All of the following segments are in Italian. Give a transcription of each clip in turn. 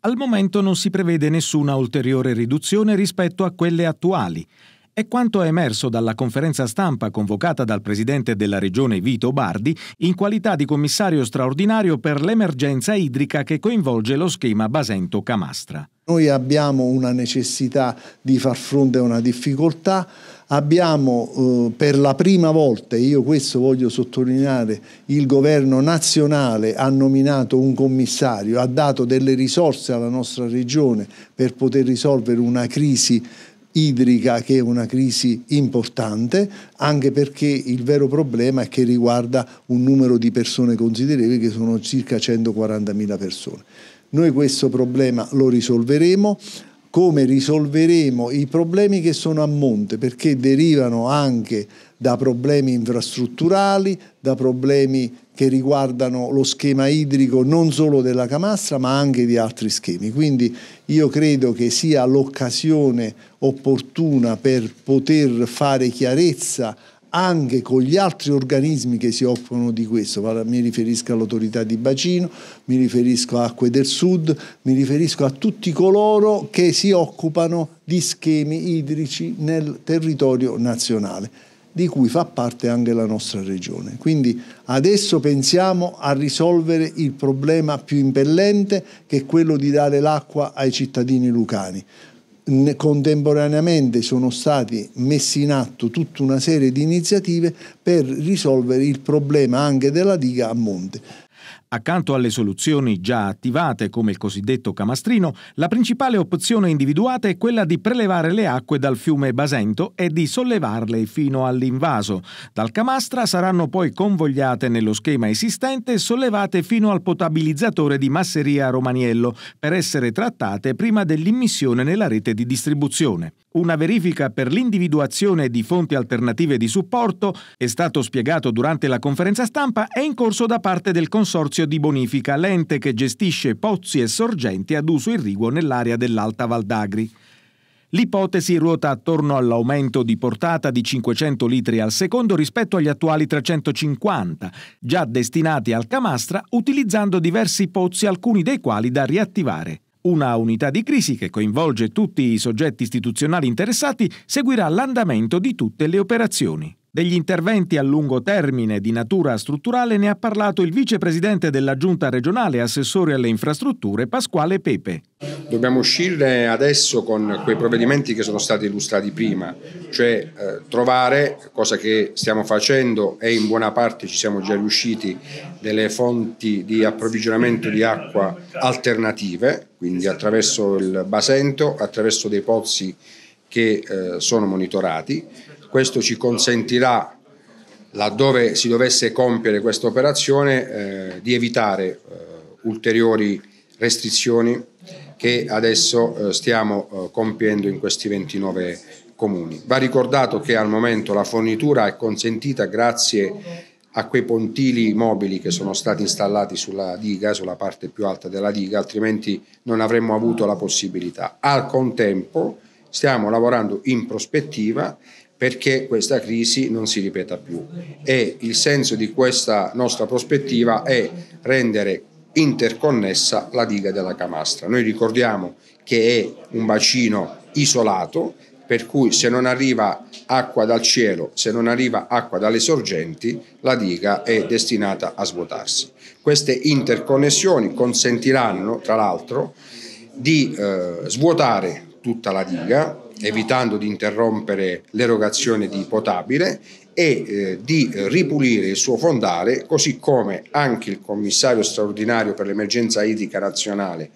Al momento non si prevede nessuna ulteriore riduzione rispetto a quelle attuali. È quanto è emerso dalla conferenza stampa convocata dal presidente della regione Vito Bardi in qualità di commissario straordinario per l'emergenza idrica che coinvolge lo schema Basento-Camastra. Noi abbiamo una necessità di far fronte a una difficoltà abbiamo eh, per la prima volta, e io questo voglio sottolineare, il governo nazionale ha nominato un commissario, ha dato delle risorse alla nostra regione per poter risolvere una crisi idrica che è una crisi importante, anche perché il vero problema è che riguarda un numero di persone considerevoli che sono circa 140.000 persone. Noi questo problema lo risolveremo come risolveremo i problemi che sono a monte, perché derivano anche da problemi infrastrutturali, da problemi che riguardano lo schema idrico non solo della Camastra ma anche di altri schemi. Quindi io credo che sia l'occasione opportuna per poter fare chiarezza anche con gli altri organismi che si occupano di questo, mi riferisco all'autorità di bacino, mi riferisco a Acque del Sud, mi riferisco a tutti coloro che si occupano di schemi idrici nel territorio nazionale, di cui fa parte anche la nostra regione. Quindi adesso pensiamo a risolvere il problema più impellente che è quello di dare l'acqua ai cittadini lucani contemporaneamente sono stati messi in atto tutta una serie di iniziative per risolvere il problema anche della diga a monte. Accanto alle soluzioni già attivate come il cosiddetto camastrino, la principale opzione individuata è quella di prelevare le acque dal fiume Basento e di sollevarle fino all'invaso. Dal camastra saranno poi convogliate nello schema esistente e sollevate fino al potabilizzatore di Masseria Romaniello per essere trattate prima dell'immissione nella rete di distribuzione. Una verifica per l'individuazione di fonti alternative di supporto, è stato spiegato durante la conferenza stampa, è in corso da parte del Consorzio Servizio di Bonifica, l'ente che gestisce pozzi e sorgenti ad uso irriguo nell'area dell'Alta Val d'Agri. L'ipotesi ruota attorno all'aumento di portata di 500 litri al secondo rispetto agli attuali 350, già destinati al Camastra, utilizzando diversi pozzi, alcuni dei quali da riattivare. Una unità di crisi che coinvolge tutti i soggetti istituzionali interessati seguirà l'andamento di tutte le operazioni. Degli interventi a lungo termine di natura strutturale ne ha parlato il vicepresidente della Giunta regionale, assessore alle infrastrutture, Pasquale Pepe. Dobbiamo uscire adesso con quei provvedimenti che sono stati illustrati prima, cioè eh, trovare, cosa che stiamo facendo e in buona parte ci siamo già riusciti, delle fonti di approvvigionamento di acqua alternative, quindi attraverso il basento, attraverso dei pozzi che eh, sono monitorati questo ci consentirà, laddove si dovesse compiere questa operazione, eh, di evitare eh, ulteriori restrizioni che adesso eh, stiamo eh, compiendo in questi 29 comuni. Va ricordato che al momento la fornitura è consentita grazie a quei pontili mobili che sono stati installati sulla diga, sulla parte più alta della diga, altrimenti non avremmo avuto la possibilità. Al contempo stiamo lavorando in prospettiva perché questa crisi non si ripeta più e il senso di questa nostra prospettiva è rendere interconnessa la diga della Camastra. Noi ricordiamo che è un bacino isolato per cui se non arriva acqua dal cielo, se non arriva acqua dalle sorgenti, la diga è destinata a svuotarsi. Queste interconnessioni consentiranno, tra l'altro, di eh, svuotare tutta la diga, evitando di interrompere l'erogazione di potabile e eh, di ripulire il suo fondale, così come anche il commissario straordinario per l'emergenza idrica nazionale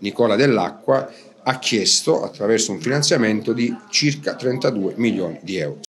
Nicola Dell'Acqua ha chiesto attraverso un finanziamento di circa 32 milioni di euro.